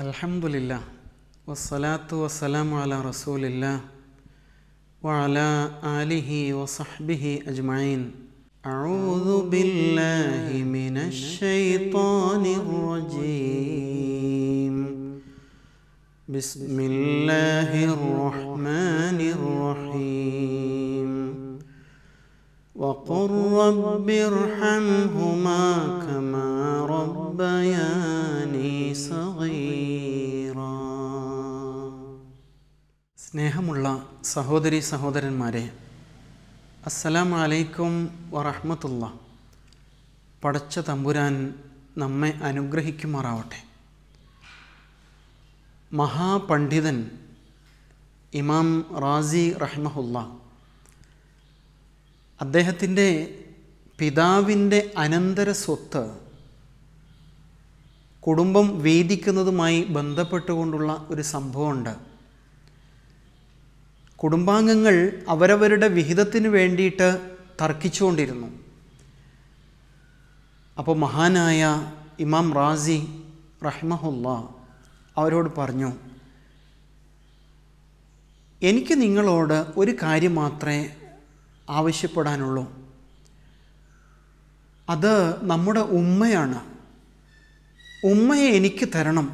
الحمد لله والصلاة والسلام على رسول الله وعلى آله وصحبه أجمعين أعوذ بالله من الشيطان الرجيم بسم الله الرحمن الرحيم وقل رب ارحمهما كما ربياني صغيرا സ്നേഹമുള്ള സഹോദരി സഹോദരന്മാരെ അസ്സലാം അലൈക്കും വറഹമത്തുള്ള പടച്ച തമ്പുരാൻ നമ്മെ അനുഗ്രഹിക്കുമാറാവട്ടെ മഹാപണ്ഡിതൻ ഇമാം റാസി റഹ്മഹുല്ല അദ്ദേഹത്തിൻ്റെ പിതാവിൻ്റെ അനന്തര സ്വത്ത് കുടുംബം വേദിക്കുന്നതുമായി ബന്ധപ്പെട്ടുകൊണ്ടുള്ള ഒരു സംഭവമുണ്ട് കുടുംബാംഗങ്ങൾ അവരവരുടെ വിഹിതത്തിന് വേണ്ടിയിട്ട് തർക്കിച്ചുകൊണ്ടിരുന്നു അപ്പോൾ മഹാനായ ഇമാം റാസി റഹ്മഹുല്ല അവരോട് പറഞ്ഞു എനിക്ക് നിങ്ങളോട് ഒരു കാര്യം മാത്രമേ ആവശ്യപ്പെടാനുള്ളൂ അത് നമ്മുടെ ഉമ്മയാണ് ഉമ്മയെ എനിക്ക് തരണം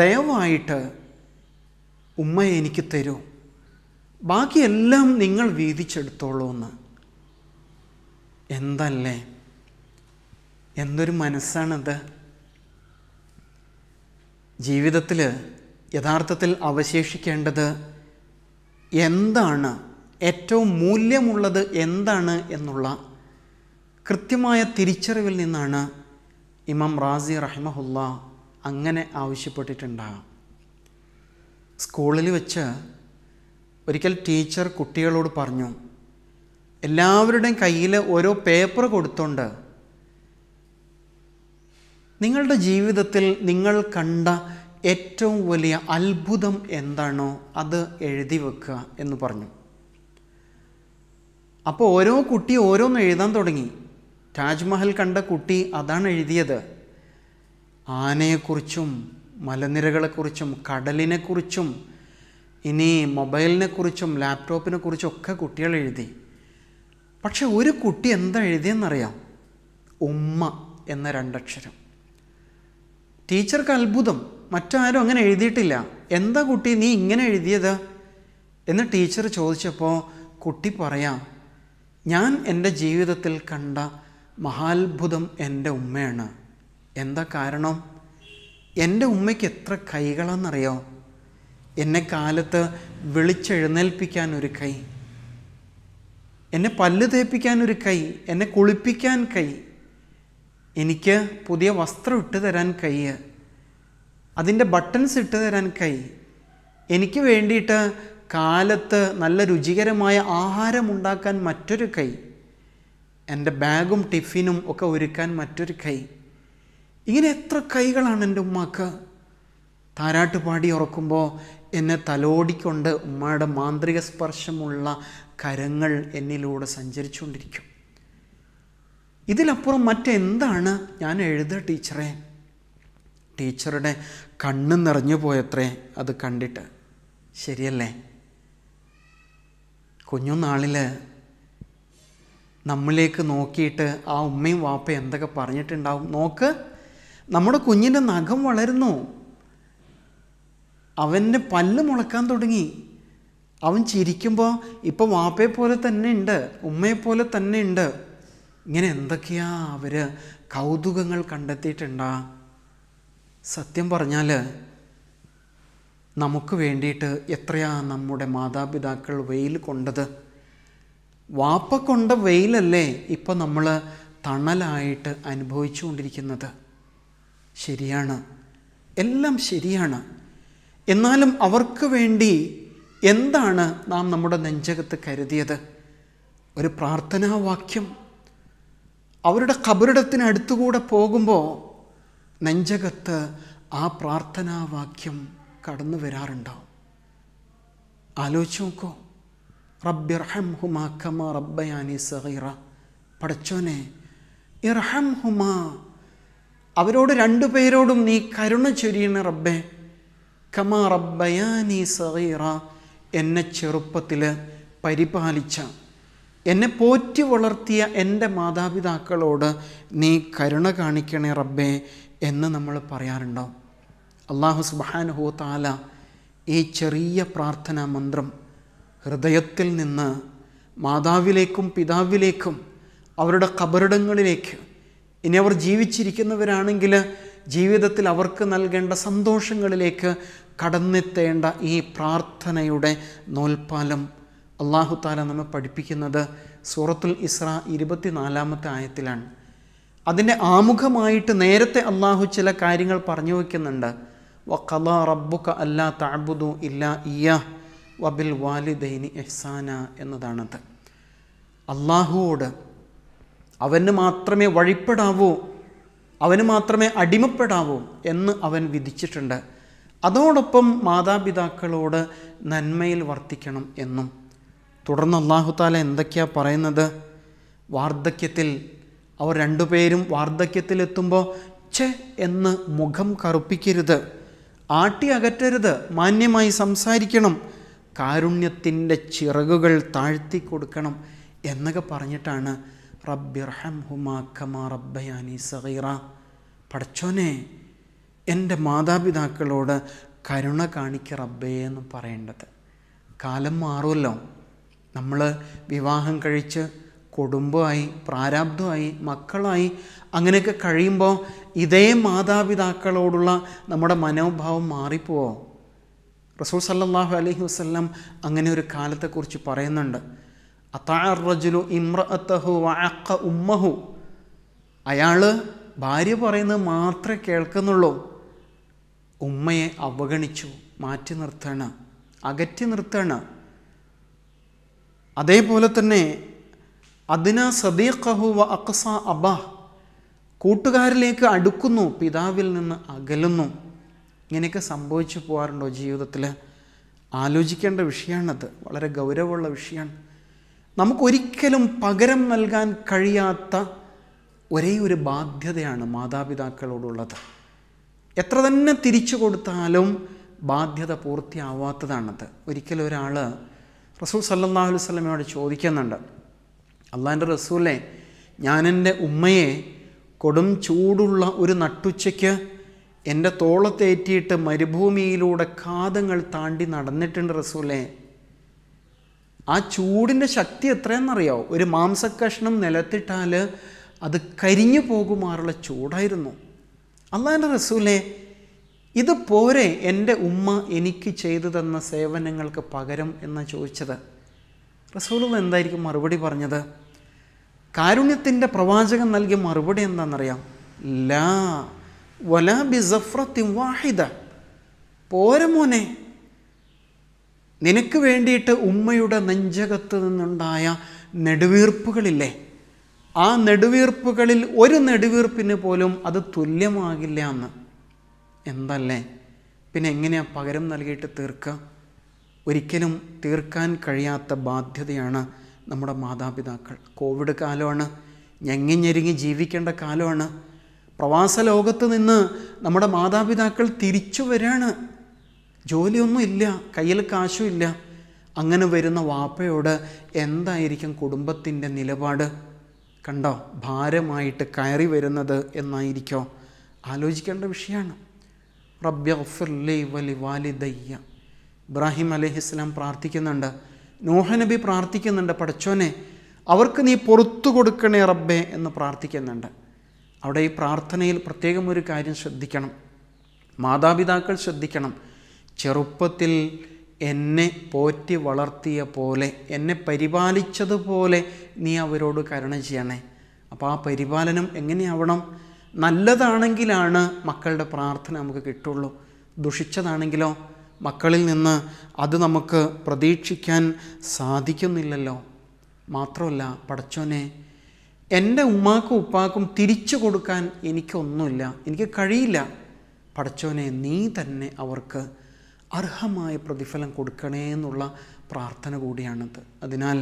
ദയവായിട്ട് ഉമ്മയെ എനിക്ക് തരൂ ബാക്കിയെല്ലാം നിങ്ങൾ വീതിച്ചെടുത്തോളൂ എന്ന് എന്തല്ലേ എന്തൊരു മനസ്സാണത് ജീവിതത്തിൽ യഥാർത്ഥത്തിൽ അവശേഷിക്കേണ്ടത് എന്താണ് ഏറ്റവും മൂല്യമുള്ളത് എന്താണ് എന്നുള്ള കൃത്യമായ തിരിച്ചറിവിൽ നിന്നാണ് ഇമാം റാസി റഹ്മഹുല്ല അങ്ങനെ ആവശ്യപ്പെട്ടിട്ടുണ്ടാകാം സ്കൂളിൽ വെച്ച് ഒരിക്കൽ ടീച്ചർ കുട്ടികളോട് പറഞ്ഞു എല്ലാവരുടെയും കയ്യിൽ ഓരോ പേപ്പർ കൊടുത്തുകൊണ്ട് നിങ്ങളുടെ ജീവിതത്തിൽ നിങ്ങൾ കണ്ട ഏറ്റവും വലിയ അത്ഭുതം എന്താണോ അത് എഴുതി വെക്കുക എന്ന് പറഞ്ഞു അപ്പോൾ ഓരോ കുട്ടി ഓരോന്ന് എഴുതാൻ തുടങ്ങി താജ്മഹൽ കണ്ട കുട്ടി അതാണ് എഴുതിയത് ആനയെക്കുറിച്ചും മലനിരകളെക്കുറിച്ചും കടലിനെക്കുറിച്ചും ഇനി മൊബൈലിനെ കുറിച്ചും ലാപ്ടോപ്പിനെ കുറിച്ചും ഒക്കെ കുട്ടികൾ എഴുതി പക്ഷെ ഒരു കുട്ടി എന്താ എഴുതിയെന്നറിയാം ഉമ്മ എന്ന രണ്ടക്ഷരം ടീച്ചർക്ക് അത്ഭുതം മറ്റാരും അങ്ങനെ എഴുതിയിട്ടില്ല എന്താ കുട്ടി നീ ഇങ്ങനെ എഴുതിയത് എന്ന് ടീച്ചർ ചോദിച്ചപ്പോൾ കുട്ടി പറയാം ഞാൻ എൻ്റെ ജീവിതത്തിൽ കണ്ട മഹാത്ഭുതം എൻ്റെ ഉമ്മയാണ് എന്താ കാരണം എൻ്റെ ഉമ്മയ്ക്ക് എത്ര കൈകളാണെന്നറിയോ എന്നെ കാലത്ത് വിളിച്ചെഴുന്നേൽപ്പിക്കാൻ ഒരു കൈ എന്നെ പല്ല് തേപ്പിക്കാൻ ഒരു കൈ എന്നെ കുളിപ്പിക്കാൻ കൈ എനിക്ക് പുതിയ വസ്ത്രം ഇട്ട് തരാൻ കൈ അതിൻ്റെ ബട്ടൺസ് ഇട്ട് തരാൻ കൈ എനിക്ക് വേണ്ടിയിട്ട് കാലത്ത് നല്ല രുചികരമായ ആഹാരം ഉണ്ടാക്കാൻ മറ്റൊരു കൈ എൻ്റെ ബാഗും ടിഫിനും ഒക്കെ ഒരുക്കാൻ മറ്റൊരു കൈ ഇങ്ങനെ എത്ര കൈകളാണ് എൻ്റെ ഉമ്മാക്ക് താരാട്ട് പാടി ഉറക്കുമ്പോൾ എന്നെ തലോടിക്കൊണ്ട് ഉമ്മയുടെ മാന്ത്രിക സ്പർശമുള്ള കരങ്ങൾ എന്നിലൂടെ സഞ്ചരിച്ചുകൊണ്ടിരിക്കും ഇതിലപ്പുറം മറ്റെന്താണ് ഞാൻ എഴുത ടീച്ചറെ ടീച്ചറുടെ കണ്ണ് നിറഞ്ഞു പോയത്രേ അത് കണ്ടിട്ട് ശരിയല്ലേ കുഞ്ഞുനാളിൽ നമ്മളിലേക്ക് നോക്കിയിട്ട് ആ ഉമ്മയും വാപ്പയും എന്തൊക്കെ പറഞ്ഞിട്ടുണ്ടാവും നോക്ക് നമ്മുടെ കുഞ്ഞിൻ്റെ നഖം വളരുന്നു അവൻ്റെ പല്ല് മുളക്കാൻ തുടങ്ങി അവൻ ചിരിക്കുമ്പോൾ ഇപ്പോൾ വാപ്പയെ പോലെ തന്നെ ഉണ്ട് ഉമ്മയെ പോലെ തന്നെ ഉണ്ട് ഇങ്ങനെ എന്തൊക്കെയാ അവർ കൗതുകങ്ങൾ കണ്ടെത്തിയിട്ടുണ്ടാ സത്യം പറഞ്ഞാൽ നമുക്ക് വേണ്ടിയിട്ട് എത്രയാ നമ്മുടെ മാതാപിതാക്കൾ വെയിൽ കൊണ്ടത് വാപ്പ കൊണ്ട വെയിലല്ലേ ഇപ്പം നമ്മൾ തണലായിട്ട് അനുഭവിച്ചുകൊണ്ടിരിക്കുന്നത് ശരിയാണ് എല്ലാം ശരിയാണ് എന്നാലും അവർക്ക് വേണ്ടി എന്താണ് നാം നമ്മുടെ നെഞ്ചകത്ത് കരുതിയത് ഒരു പ്രാർത്ഥനാവാക്യം അവരുടെ കബറിടത്തിനടുത്തുകൂടെ പോകുമ്പോൾ നെഞ്ചകത്ത് ആ പ്രാർത്ഥനാവാക്യം കടന്നു വരാറുണ്ടാവും ആലോചിച്ച് നോക്കോ റബ്ബിർഹം ഹുമാക്കമ റബ്ബയാനി സഹീറ പടച്ചോനെ ഇർഹം ഹുമാ അവരോട് രണ്ടു പേരോടും നീ കരുണ ചൊരിയണ റബ്ബേ കമാ റബ്ബയാനി സഹീറ എന്നെ ചെറുപ്പത്തിൽ പരിപാലിച്ച എന്നെ പോറ്റി വളർത്തിയ എൻ്റെ മാതാപിതാക്കളോട് നീ കരുണ കാണിക്കണേ റബ്ബേ എന്ന് നമ്മൾ പറയാറുണ്ടോ അള്ളാഹു സുബാനുഹോ താല ഈ ചെറിയ പ്രാർത്ഥനാ മന്ത്രം ഹൃദയത്തിൽ നിന്ന് മാതാവിലേക്കും പിതാവിലേക്കും അവരുടെ കബറിടങ്ങളിലേക്ക് ഇനി അവർ ജീവിച്ചിരിക്കുന്നവരാണെങ്കിൽ ജീവിതത്തിൽ അവർക്ക് നൽകേണ്ട സന്തോഷങ്ങളിലേക്ക് കടന്നെത്തേണ്ട ഈ പ്രാർത്ഥനയുടെ നോൽപ്പാലം അള്ളാഹു താല നമ്മെ പഠിപ്പിക്കുന്നത് സൂറത്തുൽ ഇസ്ര ഇരുപത്തിനാലാമത്തെ ആയത്തിലാണ് അതിൻ്റെ ആമുഖമായിട്ട് നേരത്തെ അള്ളാഹു ചില കാര്യങ്ങൾ പറഞ്ഞു വയ്ക്കുന്നുണ്ട് വഖല റബ്ബുക അല്ലാ താബുദു ഇല്ലാ ഇയ വബിൽ വാലിദൈനി എഹ്സാന എന്നതാണത് അള്ളാഹുവോട് അവന് മാത്രമേ വഴിപ്പെടാവൂ അവന് മാത്രമേ അടിമപ്പെടാവൂ എന്ന് അവൻ വിധിച്ചിട്ടുണ്ട് അതോടൊപ്പം മാതാപിതാക്കളോട് നന്മയിൽ വർത്തിക്കണം എന്നും തുടർന്ന് അള്ളാഹുത്താല എന്തൊക്കെയാ പറയുന്നത് വാർദ്ധക്യത്തിൽ അവർ രണ്ടുപേരും വാർദ്ധക്യത്തിലെത്തുമ്പോൾ ചെ എന്ന് മുഖം കറുപ്പിക്കരുത് ആട്ടി അകറ്റരുത് മാന്യമായി സംസാരിക്കണം കാരുണ്യത്തിൻ്റെ ചിറകുകൾ താഴ്ത്തി കൊടുക്കണം എന്നൊക്കെ പറഞ്ഞിട്ടാണ് റബ്ബിർഹം ഹുമാ കമാ റബ്ബയാനി സഹീറ പഠിച്ചോനെ എൻ്റെ മാതാപിതാക്കളോട് കരുണ കാണിക്ക റബ്ബേ എന്ന് പറയേണ്ടത് കാലം മാറുമല്ലോ നമ്മൾ വിവാഹം കഴിച്ച് കുടുംബമായി പ്രാരാബ്ധമായി മക്കളായി അങ്ങനെയൊക്കെ കഴിയുമ്പോൾ ഇതേ മാതാപിതാക്കളോടുള്ള നമ്മുടെ മനോഭാവം മാറിപ്പോവോ റസൂൽ സല്ലാഹു അലഹി വസ്ല്ലാം അങ്ങനെ ഒരു കാലത്തെക്കുറിച്ച് പറയുന്നുണ്ട് അത്താറജുലു ഇമ്രഅത്തഹു വഅക്ക ഉമ്മഹു അയാൾ ഭാര്യ പറയുന്നത് മാത്രമേ കേൾക്കുന്നുള്ളൂ ഉമ്മയെ അവഗണിച്ചു മാറ്റി നിർത്തണ അകറ്റി നിർത്തണ അതേപോലെ തന്നെ അതിന സദീഖഹു വ അക്സ അബ കൂട്ടുകാരിലേക്ക് അടുക്കുന്നു പിതാവിൽ നിന്ന് അകലുന്നു ഇങ്ങനെയൊക്കെ സംഭവിച്ചു പോകാറുണ്ടോ ജീവിതത്തിൽ ആലോചിക്കേണ്ട വിഷയമാണത് വളരെ ഗൗരവമുള്ള വിഷയമാണ് നമുക്കൊരിക്കലും പകരം നൽകാൻ കഴിയാത്ത ഒരേ ഒരു ബാധ്യതയാണ് മാതാപിതാക്കളോടുള്ളത് എത്ര തന്നെ തിരിച്ചു കൊടുത്താലും ബാധ്യത പൂർത്തിയാവാത്തതാണത് ഒരിക്കലും ഒരാൾ റസൂൽ സല്ലാഹു വസ്ലമയോട് ചോദിക്കുന്നുണ്ട് അള്ളാൻ്റെ റസൂലെ ഞാനെൻ്റെ ഉമ്മയെ കൊടും ചൂടുള്ള ഒരു നട്ടുച്ചയ്ക്ക് എൻ്റെ തോളത്തേറ്റിയിട്ട് മരുഭൂമിയിലൂടെ കാതങ്ങൾ താണ്ടി നടന്നിട്ടുണ്ട് റസൂലെ ആ ചൂടിൻ്റെ ശക്തി എത്രയെന്നറിയാവോ ഒരു മാംസക്കഷ്ണം നിലത്തിട്ടാൽ അത് കരിഞ്ഞു പോകുമാറുള്ള ചൂടായിരുന്നു അള്ളാഹിൻ്റെ റസൂലെ ഇത് പോരെ എൻ്റെ ഉമ്മ എനിക്ക് ചെയ്തു തന്ന സേവനങ്ങൾക്ക് പകരം എന്ന് ചോദിച്ചത് റസൂലുള്ള എന്തായിരിക്കും മറുപടി പറഞ്ഞത് കാരുണ്യത്തിൻ്റെ പ്രവാചകൻ നൽകിയ മറുപടി എന്താണെന്നറിയാം ലാ വലാ ജഫ്രത്തി വാഹിദ പോരെ മോനെ നിനക്ക് വേണ്ടിയിട്ട് ഉമ്മയുടെ നെഞ്ചകത്ത് നിന്നുണ്ടായ നെടുവീർപ്പുകളില്ലേ ആ നെടുവീർപ്പുകളിൽ ഒരു നെടുവീർപ്പിന് പോലും അത് തുല്യമാകില്ല എന്ന് എന്തല്ലേ പിന്നെ എങ്ങനെയാ പകരം നൽകിയിട്ട് തീർക്കുക ഒരിക്കലും തീർക്കാൻ കഴിയാത്ത ബാധ്യതയാണ് നമ്മുടെ മാതാപിതാക്കൾ കോവിഡ് കാലമാണ് ഞെങ്ങി ഞെരുങ്ങി ജീവിക്കേണ്ട കാലമാണ് പ്രവാസ ലോകത്ത് നിന്ന് നമ്മുടെ മാതാപിതാക്കൾ തിരിച്ചു വരാണ് ജോലിയൊന്നും ഇല്ല കയ്യിൽ കാശുമില്ല അങ്ങനെ വരുന്ന വാപ്പയോട് എന്തായിരിക്കും കുടുംബത്തിൻ്റെ നിലപാട് കണ്ടോ ഭാരമായിട്ട് കയറി വരുന്നത് എന്നായിരിക്കോ ആലോചിക്കേണ്ട വിഷയമാണ് റബ്യഫിർലി വലി വാലിദയ്യ ഇബ്രാഹിം അലഹി ഇസ്ലാം പ്രാർത്ഥിക്കുന്നുണ്ട് നോഹനബി പ്രാർത്ഥിക്കുന്നുണ്ട് പഠിച്ചോനെ അവർക്ക് നീ പുറത്തു കൊടുക്കണേ റബ്ബേ എന്ന് പ്രാർത്ഥിക്കുന്നുണ്ട് അവിടെ ഈ പ്രാർത്ഥനയിൽ പ്രത്യേകം ഒരു കാര്യം ശ്രദ്ധിക്കണം മാതാപിതാക്കൾ ശ്രദ്ധിക്കണം ചെറുപ്പത്തിൽ എന്നെ പോറ്റി വളർത്തിയ പോലെ എന്നെ പരിപാലിച്ചതുപോലെ നീ അവരോട് കരുണ ചെയ്യണേ അപ്പോൾ ആ പരിപാലനം എങ്ങനെയാവണം നല്ലതാണെങ്കിലാണ് മക്കളുടെ പ്രാർത്ഥന നമുക്ക് കിട്ടുള്ളൂ ദുഷിച്ചതാണെങ്കിലോ മക്കളിൽ നിന്ന് അത് നമുക്ക് പ്രതീക്ഷിക്കാൻ സാധിക്കുന്നില്ലല്ലോ മാത്രമല്ല പടച്ചോനെ എൻ്റെ ഉമ്മാക്കും ഉപ്പാക്കും തിരിച്ചു കൊടുക്കാൻ എനിക്കൊന്നുമില്ല എനിക്ക് കഴിയില്ല പടച്ചോനെ നീ തന്നെ അവർക്ക് അർഹമായ പ്രതിഫലം കൊടുക്കണേ എന്നുള്ള പ്രാർത്ഥന കൂടിയാണത് അതിനാൽ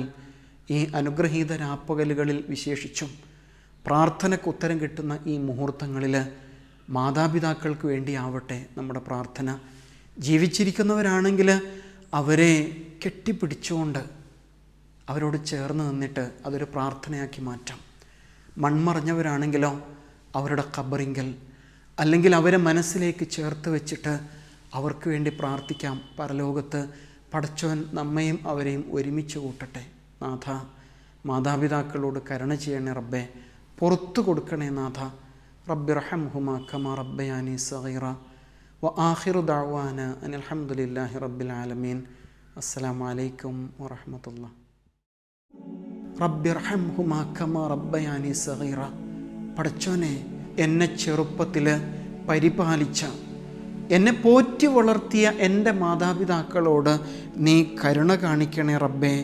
ഈ അനുഗ്രഹീത രാപ്പകലുകളിൽ വിശേഷിച്ചും പ്രാർത്ഥനയ്ക്ക് ഉത്തരം കിട്ടുന്ന ഈ മുഹൂർത്തങ്ങളിൽ മാതാപിതാക്കൾക്ക് വേണ്ടിയാവട്ടെ നമ്മുടെ പ്രാർത്ഥന ജീവിച്ചിരിക്കുന്നവരാണെങ്കിൽ അവരെ കെട്ടിപ്പിടിച്ചുകൊണ്ട് അവരോട് ചേർന്ന് നിന്നിട്ട് അതൊരു പ്രാർത്ഥനയാക്കി മാറ്റാം മൺമറഞ്ഞവരാണെങ്കിലോ അവരുടെ കബറിങ്കൽ അല്ലെങ്കിൽ അവരെ മനസ്സിലേക്ക് ചേർത്ത് വെച്ചിട്ട് അവർക്ക് വേണ്ടി പ്രാർത്ഥിക്കാം പരലോകത്ത് പടച്ചവൻ നമ്മയും അവരെയും ഒരുമിച്ച് കൂട്ടട്ടെ നാഥ മാതാപിതാക്കളോട് കരുണ ചെയ്യണേ റബ്ബെ പുറത്തു കൊടുക്കണേ നാഥ റബ്ബി റഹം ഹുമ കമ റബ്ബയാനി സഹീറ വ ആഹിറു ദാവാന അനിൽഹമുല്ലാഹി റബ്ബിൽ ആലമീൻ അസ്സലാമലൈക്കും വറഹമത്തുള്ള റബ്ബി റഹം ഹുമ കമ റബ്ബയാനി സഹീറ പടച്ചോനെ എന്നെ ചെറുപ്പത്തിൽ പരിപാലിച്ച എന്നെ പോറ്റി വളർത്തിയ എൻ്റെ മാതാപിതാക്കളോട് നീ കരുണ കാണിക്കണേ റബ്ബേ